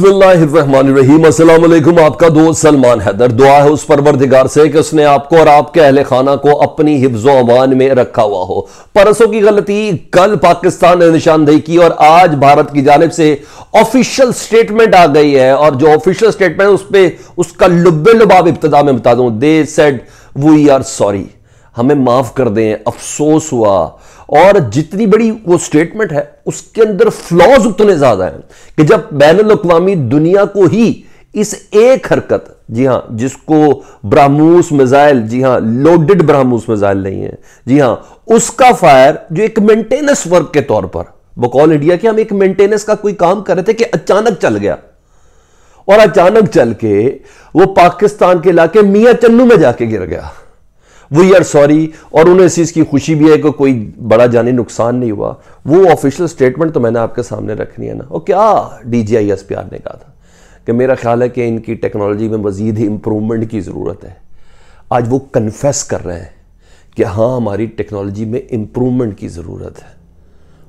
बिस्मिल्लाहिर्रहमानिर्रहीम आपका दोस्त सलमान हैदर दुआ है उस परवरदिगार से कि उसने आपको और आपके अहल खाना को अपनी हिफ्जो अमान में रखा हुआ हो परसों की गलती कल पाकिस्तान ने निशानदेही की और आज भारत की जानब से ऑफिशियल स्टेटमेंट आ गई है और जो ऑफिशियल स्टेटमेंट उस पर उसका लुबे लुबाब इब्तदा में बता दूं they said we are sorry हमें माफ कर दें अफसोस हुआ और जितनी बड़ी वो स्टेटमेंट है उसके अंदर फ्लॉज उतने ज्यादा हैं कि जब बैन अवी दुनिया को ही इस एक हरकत जी हां जिसको ब्राह्मोस मिजाइल जी हां लोडेड ब्राह्मूस मिजाइल नहीं है जी हां उसका फायर जो एक मेंटेनेंस वर्क के तौर पर बकौल इंडिया के हम एक मेंटेनेंस का कोई काम कर रहे थे कि अचानक चल गया और अचानक चल के वो पाकिस्तान के इलाके मियाँ चन्नू में जाके गिर गया वी आर सॉरी और उन्हें इस चीज़ की खुशी भी है कि को कोई बड़ा जानी नुकसान नहीं हुआ वो ऑफिशियल स्टेटमेंट तो मैंने आपके सामने रखनी है ना और क्या D G I S P R ने कहा था कि मेरा ख्याल है कि इनकी टेक्नोलॉजी में मज़ीद इम्प्रूवमेंट की ज़रूरत है आज वो कन्फेस कर रहे हैं कि हाँ हमारी टेक्नोलॉजी में इम्प्रूवमेंट की ज़रूरत है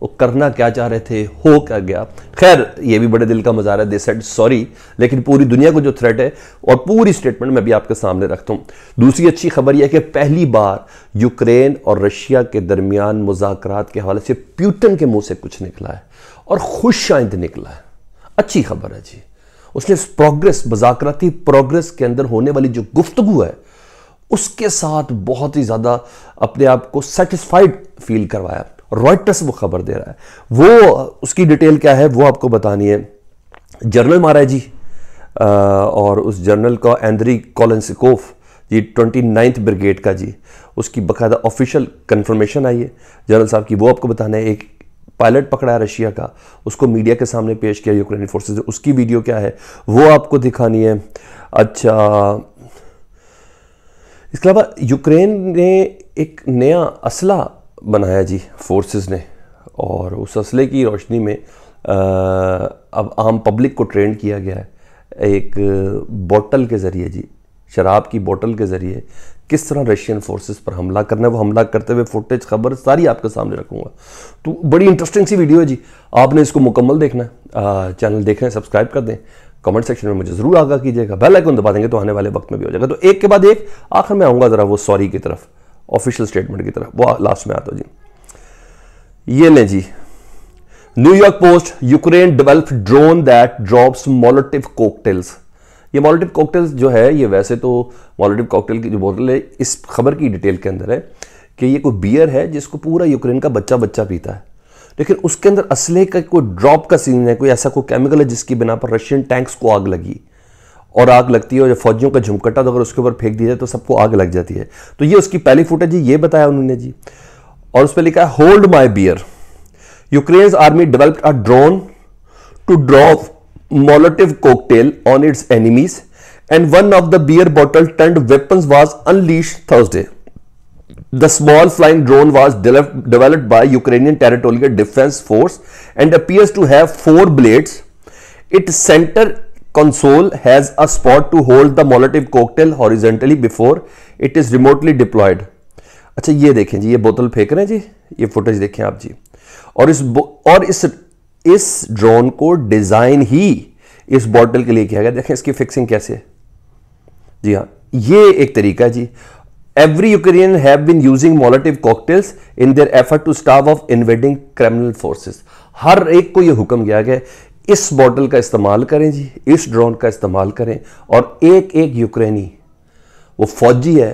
वो करना क्या चाह रहे थे हो क्या गया खैर ये भी बड़े दिल का मजार है दे सेड सॉरी लेकिन पूरी दुनिया को जो थ्रेट है और पूरी स्टेटमेंट मैं भी आपके सामने रखता हूँ दूसरी अच्छी खबर यह है कि पहली बार यूक्रेन और रशिया के दरमियान मुजाकर के हवाले से प्यूटन के मुंह से कुछ निकला है और खुश आइंद निकला है अच्छी खबर है जी उसने प्रोग्रेस मजाकती प्रोग्रेस के अंदर होने वाली जो गुफ्तगु है उसके साथ बहुत ही ज़्यादा अपने आप को सेटिस्फाइड फील करवाया रॉयटर्स वो खबर दे रहा है वो उसकी डिटेल क्या है वो आपको बतानी है जर्नल मारा है जी आ, और उस जर्नल का Andrei Kolesnikov ji twenty ninth brigade का जी उसकी बाकायदा ऑफिशियल कन्फर्मेशन आई है जनरल साहब की वो आपको बताना है एक पायलट पकड़ा है रशिया का उसको मीडिया के सामने पेश किया यूक्रेनी फोर्सेज ने उसकी वीडियो क्या है वो आपको दिखानी है अच्छा इसके अलावा यूक्रेन ने एक नया असला बनाया जी फोर्सेस ने और उस असले की रोशनी में अब आम पब्लिक को ट्रेंड किया गया है एक बोतल के ज़रिए जी शराब की बोतल के ज़रिए किस तरह रशियन फोर्सेस पर हमला करना है वो हमला करते हुए फुटेज खबर सारी आपके सामने रखूँगा तो बड़ी इंटरेस्टिंग सी वीडियो है जी आपने इसको मुकम्मल देखना है चैनल देख रहे हैं सब्सक्राइब कर दें कमेंट सेक्शन में मुझे ज़रूर आगा कीजिएगा बेल आइकन दबा देंगे तो आने वाले वक्त में भी हो जाएगा तो एक के बाद एक आखिर में आऊँगा ज़रा वो सॉरी की तरफ ऑफिशियल स्टेटमेंट की तरफ वो लास्ट में आता हूँ जी ये लें जी New York Post Ukraine develop drone that drops Molotov cocktails ये मोलोटिव कॉकटेल्स जो है ये वैसे तो मोलोटिव कॉकटेल की जो बोतल है इस खबर की डिटेल के अंदर है कि ये कोई बियर है जिसको पूरा यूक्रेन का बच्चा बच्चा पीता है लेकिन उसके अंदर असले का कोई ड्रॉप का सीन है कोई ऐसा कोई केमिकल है जिसकी बिना पर रशियन टैंक्स को आग लगी और आग लगती है और जब फौजियों का झुमकटा तो अगर उसके ऊपर फेंक दिया जाए तो सबको आग लग जाती है तो ये उसकी पहली फुटेज ये बताया उन्होंने जी और उस पर लिखा है hold my beer Ukraine army developed a drone to draw Molotov cocktail on its enemies and one of the beer bottle turn weapon was unleash Thursday the small flying drone was developed by Ukrainian territorial defence force and appears to have four blades it centre console has a spot to hold the Molotov cocktail horizontally before it is remotely deployed. अच्छा ये देखें जी ये बोतल फेंक रहे हैं जी ये footage देखें आप जी और इस और इस इस ड्रोन को डिज़ाइन ही इस बॉटल के लिए किया गया देखें इसकी फिक्सिंग कैसे है जी हाँ ये एक तरीका है जी every Ukrainian have been using Molotov cocktails in their effort to starve off invading Kremlin forces. हर एक को यह हुक्म दिया गया इस मॉडल का इस्तेमाल करें जी इस ड्रोन का इस्तेमाल करें और एक एक यूक्रेनी वो फौजी है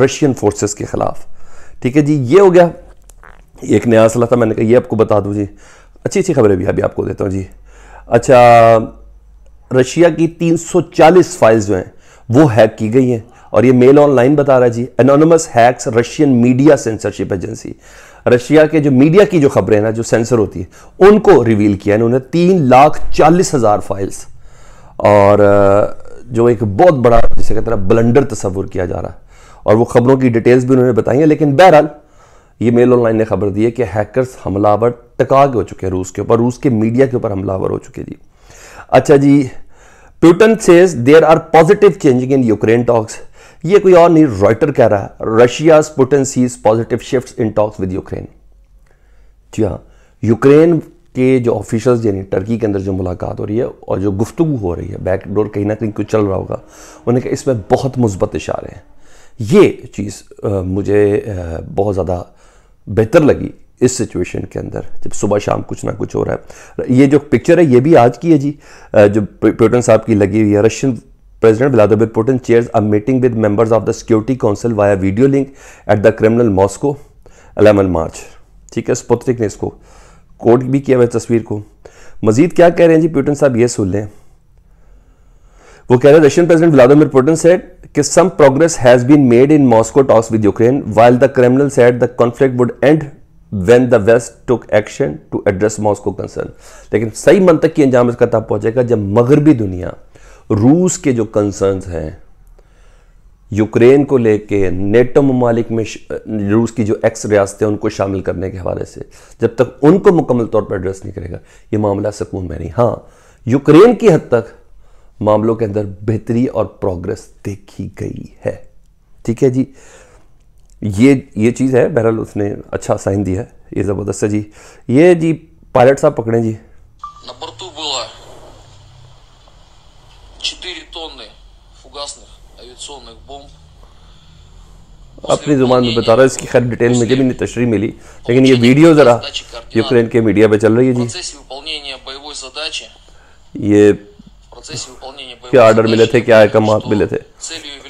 रशियन फोर्सेस के ख़िलाफ़ ठीक है जी ये हो गया एक नया असला था मैंने कहा ये आपको बता दूँ जी अच्छी अच्छी खबरें भी अभी आपको देता हूँ जी अच्छा रशिया की 340 फाइल्स जो हैं वो हैक की गई हैं और ये मेल ऑनलाइन बता रहा है जी Anonymous hacks Russian media censorship agency Russia के जो मीडिया की जो खबरें ना जो सेंसर होती है उनको रिवील किया इन्होंने तीन लाख चालीस हज़ार फाइल्स और जो एक बहुत बड़ा जिसे कहते हैं ब्लंडर तस्वुर किया जा रहा है और वो खबरों की डिटेल्स भी उन्होंने बताई हैं लेकिन बहरहाल ये मेल ऑनलाइन ने खबर दी है कि हैकर्स हमलावर के हो चुके हैं रूस के ऊपर रूस के मीडिया के ऊपर हमलावर हो चुके जी अच्छा जी Putin says there are positive changing in Ukraine talks ये कोई और नहीं रॉयटर कह रहा है Russia's Putin sees positive shift in talks with Ukraine जी हाँ यूक्रेन के जो ऑफिशल्स यानी टर्की के अंदर जो मुलाकात हो रही है और जो गुफ्तु हो रही है बैकडोर कहीं ना कहीं कुछ चल रहा होगा उन्हें कहा इसमें बहुत मुस्बत इशारे हैं ये चीज़ आ, मुझे आ, बहुत ज़्यादा बेहतर लगी इस सिचुएशन के अंदर जब सुबह शाम कुछ ना कुछ हो रहा है ये जो पिक्चर है ये भी आज की है जी जो प्योटन साहब की लगी हुई है Russian President Vladimir Putin chairs a meeting with members of the Security Council via video link at the Kremlin Moscow 11 March ठीक है स्पुत्रिक ने इसको कोट भी किया हुआ तस्वीर को मजीद क्या कह रहे हैं जी प्यूटन साहब ये सुन लें वो कह रहे हैं Russian president Vladimir Putin said कि some progress has been made in Moscow talks with Ukraine while the Kremlin said the conflict would end when the West took action to address Moscow concern लेकिन सही मंतक की अंजाम इसका तब पहुंचेगा जब मगरबी दुनिया रूस के जो कंसर्न्स हैं यूक्रेन को लेके नेटो ममालिक में रूस की जो एक्स रियासतें हैं उनको शामिल करने के हवाले से जब तक उनको मुकम्मल तौर पर एड्रेस नहीं करेगा ये मामला सकून में नहीं हाँ यूक्रेन की हद तक मामलों के अंदर बेहतरी और प्रोग्रेस देखी गई है ठीक है जी ये ये चीज़ है बहरहाल उसने अच्छा साइन दिया है ये ज़बरदस्त है जी ये जी पायलट साहब पकड़े जी информационных бомб. अपनी जुबान में बता रहा है इसकी खैर डिटेल मुझे भी नहीं तशरी मिली लेकिन ये वीडियो ज़रा यूक्रेन के मीडिया पे चल रही है जी ये क्या आर्डर मिले थे क्या अहकाम मिले थे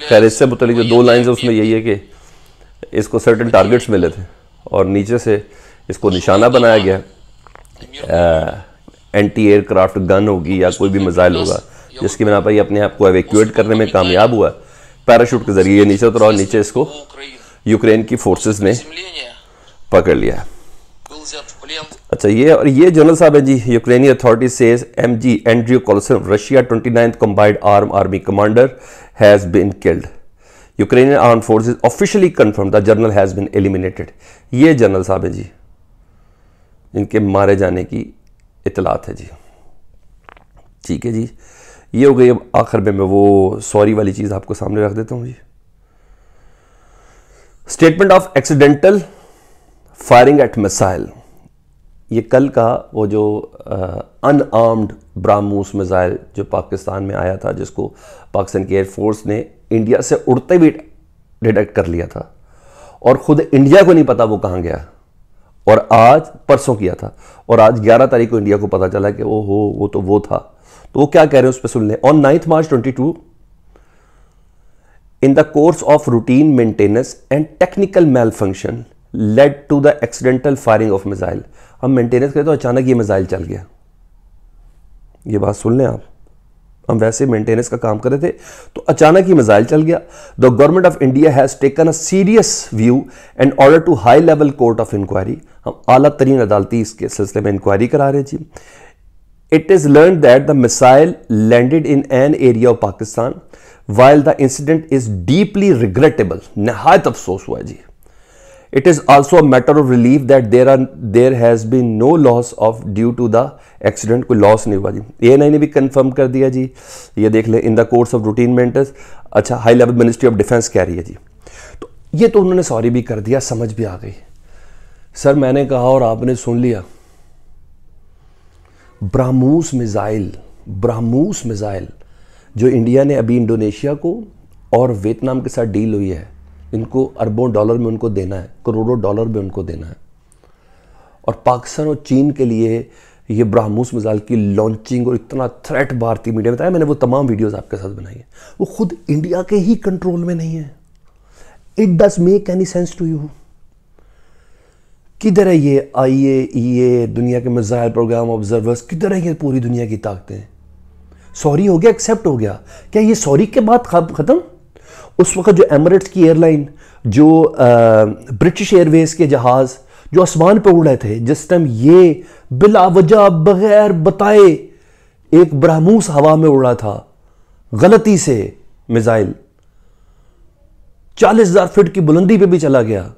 खैर इससे मुतल जो दो लाइन है उसमें यही है कि इसको सर्टन टारगेट्स मिले थे और नीचे से इसको निशाना बनाया गया एंटी एयरक्राफ्ट गन होगी या कोई भी मिज़ाइल होगा जिसकी बिना पर अपने आप को एवेक्यूएट करने में कामयाब हुआ पैराशूट के जरिए नीचे उतरा और नीचे इसको यूक्रेन की फोर्सेस ने पकड़ लिया अच्छा ये और ये जनरल साहब है जी यूक्रेनी अथॉरिटी से एम जी एंड्रियो कॉलसन Russia twenty ninth combined arm army commander has been killed Ukrainian arm forces officially confirm the general has been eliminated ये जनरल साहब है जी इनके मारे जाने की इतलात है जी ठीक है जी ये हो गई अब आखिर में मैं वो सॉरी वाली चीज़ आपको सामने रख देता हूँ जी statement of accidental firing at missile ये कल का वो जो अनआर्म्ड ब्रामूस मिसाइल जो पाकिस्तान में आया था जिसको पाकिस्तान की एयरफोर्स ने इंडिया से उड़ते भी डिटेक्ट कर लिया था और ख़ुद इंडिया को नहीं पता वो कहाँ गया और आज परसों किया था और आज 11 तारीख को इंडिया को पता चला कि वो हो वो तो वो था तो वो क्या कह रहे हैं उस पर सुन लें on ninth March twenty two in the course of routine maintenance and technical malfunction led to the accidental firing of missile हम मेंटेनेंस करें तो अचानक ये मिसाइल चल गया ये बात सुन लें आप हम वैसे मेंटेनेंस का काम कर रहे थे तो अचानक ही मिसाइल चल गया the government of India has taken a serious view and order to high level court of inquiry हम आला तरीन अदालती इसके सिलसिले में इंक्वायरी करा रहे हैं जी It is learned that the missile landed in an area of Pakistan while the incident is deeply regrettable. नहायत अफसोस हुआ जी It is also a matter of relief that there are there has been no loss of due to the accident. कोई loss नहीं हुआ जी ए ने भी confirm कर दिया जी ये देख लें in the course of routine matters अच्छा high level ministry of defense कह रही है जी तो ये तो उन्होंने सॉरी भी कर दिया समझ भी आ गई सर मैंने कहा और आपने सुन लिया ब्राह्मूस मिज़ाइल ब्राह्मूस मिज़ाइल जो इंडिया ने अभी इंडोनेशिया को और वियतनाम के साथ डील हुई है इनको अरबों डॉलर में उनको देना है करोड़ों डॉलर में उनको देना है और पाकिस्तान और चीन के लिए ये ब्राह्मूस मिज़ाइल की लॉन्चिंग और इतना थ्रेट भारतीय मीडिया में बताया मैंने वो तमाम वीडियोस आपके साथ बनाई है वो खुद इंडिया के ही कंट्रोल में नहीं है it does make any sense to you किधर है ये आई ए ए दुनिया के मिसाइल प्रोग्राम ऑब्जर्वर्स किधर है ये पूरी दुनिया की ताकतें सॉरी हो गया एक्सेप्ट हो गया क्या ये सॉरी के बाद ख़त्म उस वक्त जो एमरेट्स की एयरलाइन जो ब्रिटिश एयरवेज के जहाज़ जो आसमान पर उड़ रहे थे जिस टाइम ये बिला बगैर बताए एक ब्राहमूस हवा में उड़ा था गलती से मिज़ाइल चालीस हज़ार फिट की बुलंदी पे भी चला गया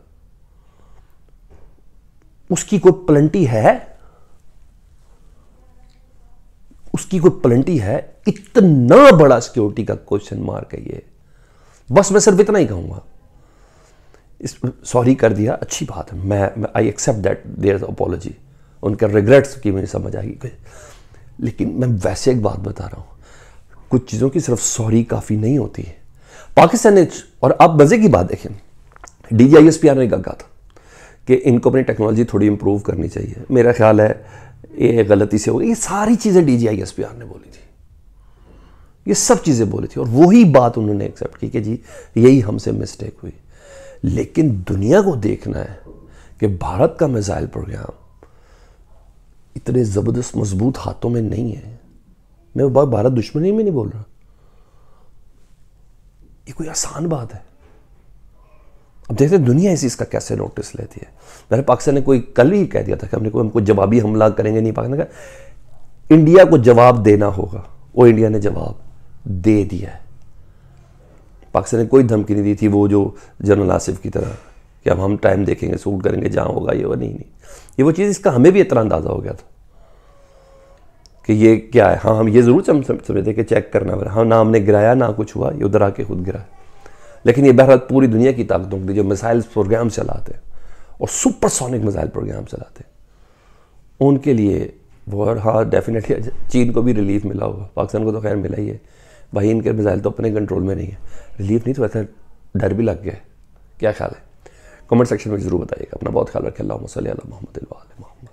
उसकी कोई पलंटी है उसकी कोई पलंटी है इतना बड़ा सिक्योरिटी का क्वेश्चन मार्क है ये बस मैं सिर्फ इतना ही कहूंगा सॉरी कर दिया अच्छी बात है मैं I accept that their apology उनके रिग्रेट्स की मुझे समझ आएगी लेकिन मैं वैसे एक बात बता रहा हूँ कुछ चीज़ों की सिर्फ सॉरी काफ़ी नहीं होती है पाकिस्तान ने और आप मज़े की बात देखें D G I S P R ने कहा था कि इनको अपनी टेक्नोलॉजी थोड़ी इम्प्रूव करनी चाहिए मेरा ख्याल है ये गलती से हो गई ये सारी चीज़ें D G I S P R ने बोली थी ये सब चीज़ें बोली थी और वही बात उन्होंने एक्सेप्ट की कि जी यही हमसे मिस्टेक हुई लेकिन दुनिया को देखना है कि भारत का मिज़ाइल प्रोग्राम इतने ज़बरदस्त मजबूत हाथों में नहीं है मैं भारत दुश्मनी में नहीं बोल रहा ये कोई आसान बात है अब देखते हैं दुनिया इसी इसका कैसे नोटिस लेती है मैंने पाकिस्तान ने कोई कल ही कह दिया था कि हमने कोई हमको जवाबी हमला करेंगे नहीं पाकिस्तान का इंडिया को जवाब देना होगा वो इंडिया ने जवाब दे दिया है पाकिस्तान ने कोई धमकी नहीं दी थी वो जो जनरल आसिफ की तरह कि अब हम टाइम देखेंगे सूट करेंगे जहाँ होगा ये वो नहीं नहीं ये वो चीज़ इसका हमें भी इतना अंदाज़ा हो गया था कि ये क्या है हाँ हम ये ज़रूर समझते कि चेक करना पड़ा हाँ ना हमने गिराया ना कुछ हुआ ये उधर आके खुद गिराया लेकिन ये बहरहाल पूरी दुनिया की ताकतों के जो मिसाइल प्रोग्राम चलाते हैं और सुपरसोनिक मिसाइल प्रोग्राम चलाते हैं उनके लिए वो हाँ डेफिनेटली चीन को भी रिलीफ मिला होगा पाकिस्तान को तो खैर मिला ही है भाई इनके मिसाइल तो अपने कंट्रोल में नहीं है रिलीफ नहीं तो ऐसा डर भी लग गया है क्या ख्याल है कमेंट सेक्शन में ज़रूर बताइएगा अपना बहुत ख्याल रखें मोहम्मद मोहम्मद